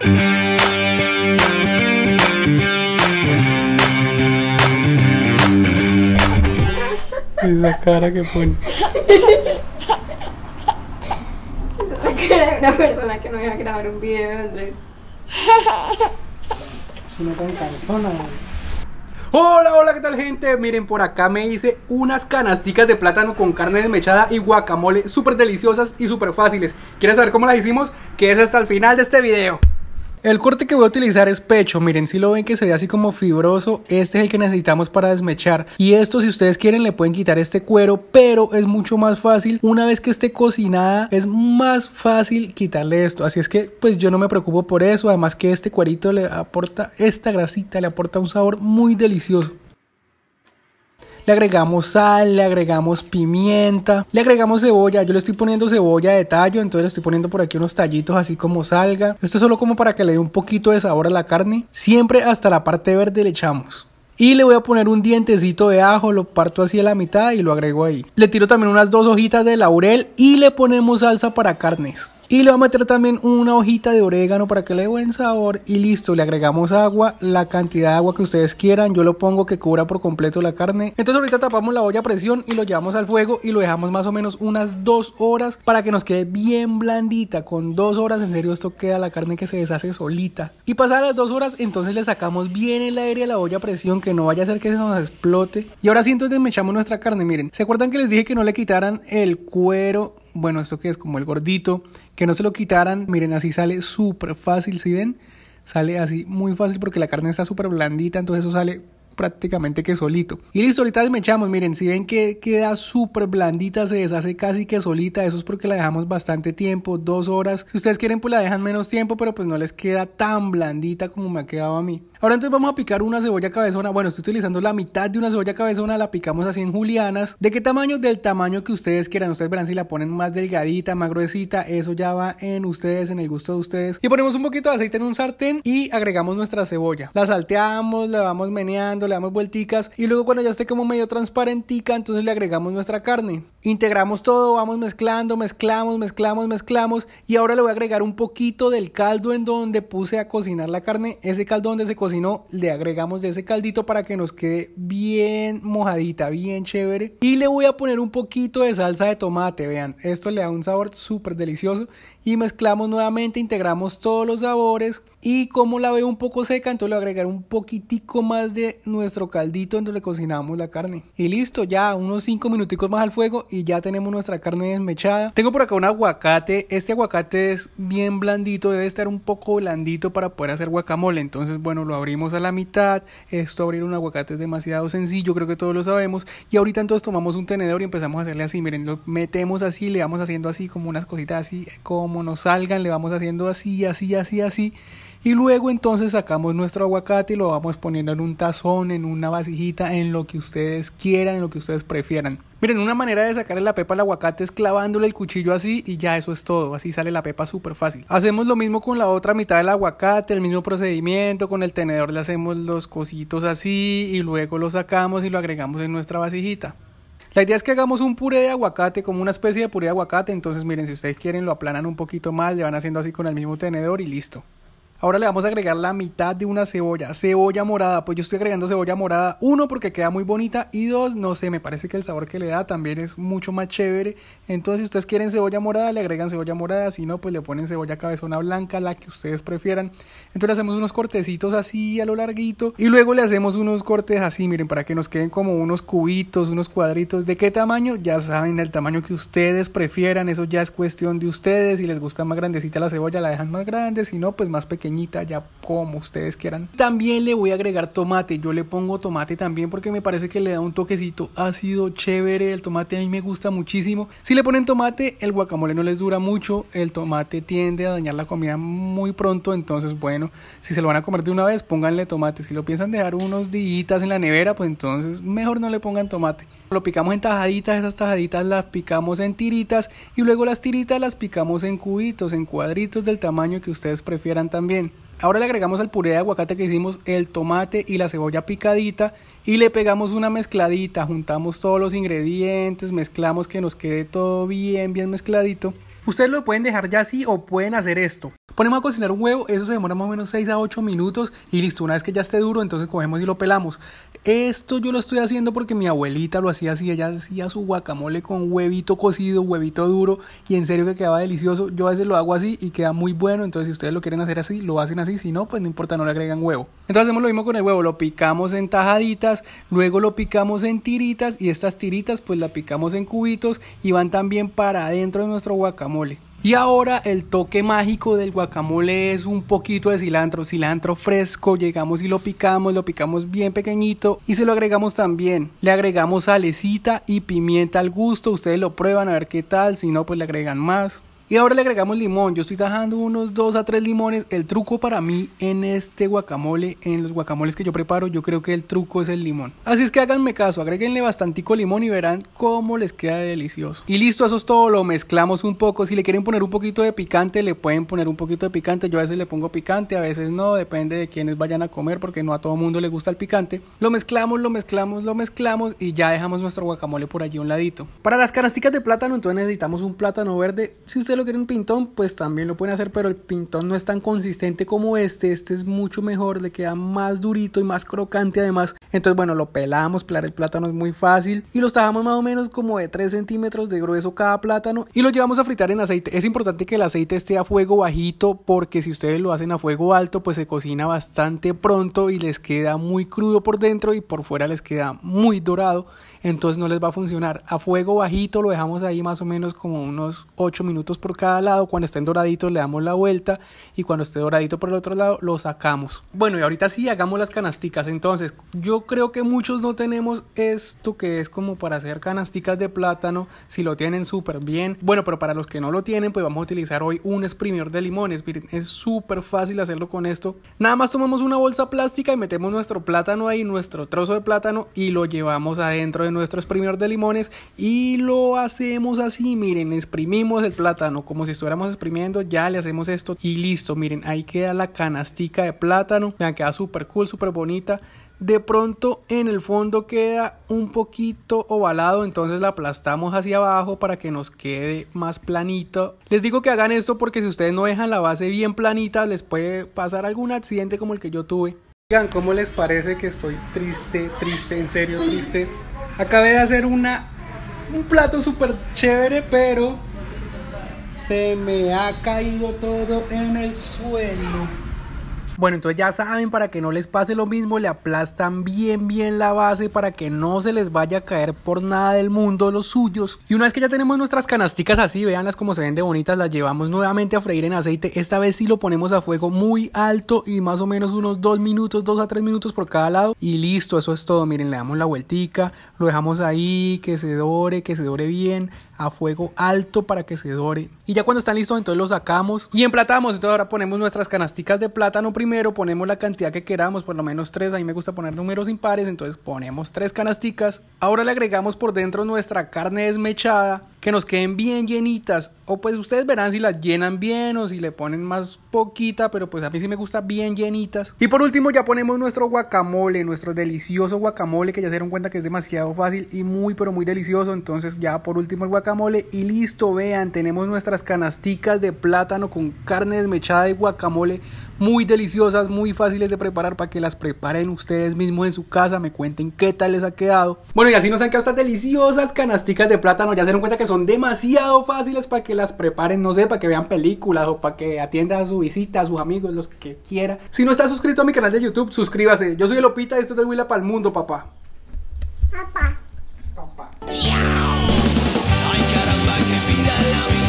Esa cara que pone. Esa es la cara de una persona que no iba a grabar un video de Andrés. Hola, hola, ¿qué tal gente? Miren, por acá me hice unas canasticas de plátano con carne desmechada y guacamole súper deliciosas y súper fáciles. ¿Quieres saber cómo las hicimos? Que es hasta el final de este video. El corte que voy a utilizar es pecho, miren si lo ven que se ve así como fibroso, este es el que necesitamos para desmechar y esto si ustedes quieren le pueden quitar este cuero, pero es mucho más fácil, una vez que esté cocinada es más fácil quitarle esto, así es que pues yo no me preocupo por eso, además que este cuerito le aporta esta grasita, le aporta un sabor muy delicioso le agregamos sal, le agregamos pimienta, le agregamos cebolla. Yo le estoy poniendo cebolla de tallo, entonces le estoy poniendo por aquí unos tallitos así como salga. Esto es solo como para que le dé un poquito de sabor a la carne. Siempre hasta la parte verde le echamos. Y le voy a poner un dientecito de ajo, lo parto así a la mitad y lo agrego ahí. Le tiro también unas dos hojitas de laurel y le ponemos salsa para carnes. Y le voy a meter también una hojita de orégano para que le dé buen sabor. Y listo, le agregamos agua, la cantidad de agua que ustedes quieran. Yo lo pongo que cubra por completo la carne. Entonces ahorita tapamos la olla a presión y lo llevamos al fuego y lo dejamos más o menos unas dos horas para que nos quede bien blandita. Con dos horas, en serio, esto queda la carne que se deshace solita. Y pasadas las dos horas, entonces le sacamos bien el aire a la olla a presión que no vaya a hacer que se nos explote. Y ahora sí, entonces echamos nuestra carne. Miren, ¿se acuerdan que les dije que no le quitaran el cuero bueno, esto que es como el gordito, que no se lo quitaran. Miren, así sale súper fácil, si ven, sale así muy fácil porque la carne está súper blandita, entonces eso sale prácticamente que solito. Y listo, ahorita desmechamos, miren, si ven que queda súper blandita, se deshace casi que solita, eso es porque la dejamos bastante tiempo, dos horas. Si ustedes quieren, pues la dejan menos tiempo, pero pues no les queda tan blandita como me ha quedado a mí. Ahora entonces vamos a picar una cebolla cabezona. Bueno, estoy utilizando la mitad de una cebolla cabezona, la picamos así en julianas. ¿De qué tamaño? Del tamaño que ustedes quieran. Ustedes verán si la ponen más delgadita, más gruesita, eso ya va en ustedes, en el gusto de ustedes. Y ponemos un poquito de aceite en un sartén y agregamos nuestra cebolla. La salteamos, la vamos meneando, le damos vueltas y luego cuando ya esté como medio transparentica, entonces le agregamos nuestra carne. Integramos todo, vamos mezclando, mezclamos, mezclamos, mezclamos y ahora le voy a agregar un poquito del caldo en donde puse a cocinar la carne. Ese caldo donde se cocinó, le agregamos de ese caldito para que nos quede bien mojadita, bien chévere. Y le voy a poner un poquito de salsa de tomate, vean, esto le da un sabor súper delicioso y mezclamos nuevamente, integramos todos los sabores y como la veo un poco seca, entonces le voy a agregar un poquitico más de nuestro caldito donde le cocinamos la carne. Y listo, ya unos 5 minuticos más al fuego y ya tenemos nuestra carne desmechada. Tengo por acá un aguacate. Este aguacate es bien blandito, debe estar un poco blandito para poder hacer guacamole. Entonces, bueno, lo abrimos a la mitad. Esto abrir un aguacate es demasiado sencillo, creo que todos lo sabemos. Y ahorita entonces tomamos un tenedor y empezamos a hacerle así. Miren, lo metemos así, le vamos haciendo así como unas cositas así, como nos salgan, le vamos haciendo así, así, así, así y luego entonces sacamos nuestro aguacate y lo vamos poniendo en un tazón, en una vasijita, en lo que ustedes quieran, en lo que ustedes prefieran. Miren, una manera de sacarle la pepa al aguacate es clavándole el cuchillo así y ya eso es todo. Así sale la pepa súper fácil. Hacemos lo mismo con la otra mitad del aguacate, el mismo procedimiento. Con el tenedor le hacemos los cositos así y luego lo sacamos y lo agregamos en nuestra vasijita. La idea es que hagamos un puré de aguacate, como una especie de puré de aguacate. Entonces, miren, si ustedes quieren, lo aplanan un poquito más, le van haciendo así con el mismo tenedor y listo. Ahora le vamos a agregar la mitad de una cebolla, cebolla morada. Pues yo estoy agregando cebolla morada, uno, porque queda muy bonita y dos, no sé, me parece que el sabor que le da también es mucho más chévere. Entonces, si ustedes quieren cebolla morada, le agregan cebolla morada, si no, pues le ponen cebolla cabezona blanca, la que ustedes prefieran. Entonces, le hacemos unos cortecitos así a lo larguito y luego le hacemos unos cortes así, miren, para que nos queden como unos cubitos, unos cuadritos. ¿De qué tamaño? Ya saben, el tamaño que ustedes prefieran, eso ya es cuestión de ustedes. Si les gusta más grandecita la cebolla, la dejan más grande, si no, pues más pequeña ya como ustedes quieran. También le voy a agregar tomate, yo le pongo tomate también porque me parece que le da un toquecito ácido chévere, el tomate a mí me gusta muchísimo. Si le ponen tomate, el guacamole no les dura mucho, el tomate tiende a dañar la comida muy pronto, entonces bueno, si se lo van a comer de una vez, pónganle tomate. Si lo piensan dejar unos días en la nevera, pues entonces mejor no le pongan tomate. Lo picamos en tajaditas, esas tajaditas las picamos en tiritas y luego las tiritas las picamos en cubitos, en cuadritos del tamaño que ustedes prefieran también. Ahora le agregamos al puré de aguacate que hicimos el tomate y la cebolla picadita y le pegamos una mezcladita, juntamos todos los ingredientes, mezclamos que nos quede todo bien, bien mezcladito. Ustedes lo pueden dejar ya así o pueden hacer esto. Ponemos a cocinar un huevo, eso se demora más o menos 6 a 8 minutos y listo, una vez que ya esté duro, entonces cogemos y lo pelamos. Esto yo lo estoy haciendo porque mi abuelita lo hacía así, ella hacía su guacamole con huevito cocido, huevito duro y en serio que quedaba delicioso. Yo a veces lo hago así y queda muy bueno, entonces si ustedes lo quieren hacer así, lo hacen así, si no, pues no importa, no le agregan huevo. Entonces hacemos lo mismo con el huevo, lo picamos en tajaditas, luego lo picamos en tiritas y estas tiritas pues la picamos en cubitos y van también para adentro de nuestro guacamole. Y ahora el toque mágico del guacamole es un poquito de cilantro, cilantro fresco, llegamos y lo picamos, lo picamos bien pequeñito y se lo agregamos también. Le agregamos salecita y pimienta al gusto, ustedes lo prueban a ver qué tal, si no pues le agregan más. Y ahora le agregamos limón. Yo estoy tajando unos 2 a 3 limones. El truco para mí en este guacamole, en los guacamoles que yo preparo, yo creo que el truco es el limón. Así es que háganme caso, agréguenle bastantico limón y verán cómo les queda delicioso. Y listo, eso es todo. Lo mezclamos un poco. Si le quieren poner un poquito de picante, le pueden poner un poquito de picante. Yo a veces le pongo picante, a veces no. Depende de quiénes vayan a comer porque no a todo mundo le gusta el picante. Lo mezclamos, lo mezclamos, lo mezclamos y ya dejamos nuestro guacamole por allí un ladito. Para las canasticas de plátano, entonces necesitamos un plátano verde. Si usted lo quieren pintón, pues también lo pueden hacer, pero el pintón no es tan consistente como este. Este es mucho mejor, le queda más durito y más crocante además. Entonces, bueno, lo pelamos, pelar el plátano es muy fácil. Y los tajamos más o menos como de 3 centímetros de grueso cada plátano. Y lo llevamos a fritar en aceite. Es importante que el aceite esté a fuego bajito, porque si ustedes lo hacen a fuego alto, pues se cocina bastante pronto y les queda muy crudo por dentro y por fuera les queda muy dorado. Entonces no les va a funcionar. A fuego bajito lo dejamos ahí más o menos como unos 8 minutos por cada lado, cuando estén doraditos le damos la vuelta y cuando esté doradito por el otro lado lo sacamos. Bueno y ahorita sí hagamos las canasticas, entonces yo creo que muchos no tenemos esto que es como para hacer canasticas de plátano, si lo tienen súper bien. Bueno pero para los que no lo tienen pues vamos a utilizar hoy un exprimidor de limones, miren es súper fácil hacerlo con esto. Nada más tomamos una bolsa plástica y metemos nuestro plátano ahí, nuestro trozo de plátano y lo llevamos adentro de nuestro exprimidor de limones y lo hacemos así, miren, exprimimos el plátano como si estuviéramos exprimiendo, ya le hacemos esto y listo, miren, ahí queda la canastica de plátano, me queda súper cool, súper bonita. De pronto en el fondo queda un poquito ovalado, entonces la aplastamos hacia abajo para que nos quede más planito. Les digo que hagan esto porque si ustedes no dejan la base bien planita, les puede pasar algún accidente como el que yo tuve. digan ¿cómo les parece que estoy triste, triste, en serio, triste? Acabé de hacer una, un plato súper chévere, pero se me ha caído todo en el suelo. Bueno, entonces ya saben, para que no les pase lo mismo, le aplastan bien, bien la base para que no se les vaya a caer por nada del mundo los suyos. Y una vez que ya tenemos nuestras canasticas así, veanlas como se ven de bonitas, las llevamos nuevamente a freír en aceite. Esta vez sí lo ponemos a fuego muy alto y más o menos unos 2 minutos, 2 a 3 minutos por cada lado. Y listo, eso es todo. Miren, le damos la vueltica, lo dejamos ahí, que se dore, que se dore bien a fuego alto para que se dore. Y ya cuando están listos, entonces los sacamos y emplatamos. Entonces ahora ponemos nuestras canasticas de plátano primero, ponemos la cantidad que queramos, por lo menos tres. A mí me gusta poner números impares, entonces ponemos tres canasticas. Ahora le agregamos por dentro nuestra carne desmechada que nos queden bien llenitas. O pues ustedes verán si las llenan bien o si le ponen más poquita, pero pues a mí sí me gusta bien llenitas. Y por último ya ponemos nuestro guacamole, nuestro delicioso guacamole que ya se dieron cuenta que es demasiado fácil y muy pero muy delicioso. Entonces ya por último el guacamole y listo, vean, tenemos nuestras canasticas de plátano con carne desmechada de guacamole muy deliciosas, muy fáciles de preparar para que las preparen ustedes mismos en su casa, me cuenten qué tal les ha quedado. Bueno y así nos han quedado estas deliciosas canasticas de plátano, ya se dieron cuenta que son demasiado fáciles para que las preparen, no sé, para que vean películas o para que atienda a su visita, a sus amigos, los que quiera. Si no estás suscrito a mi canal de YouTube, suscríbase. Yo soy Lopita y esto es de Willa para el mundo, papá. Papá. Papá. la vida.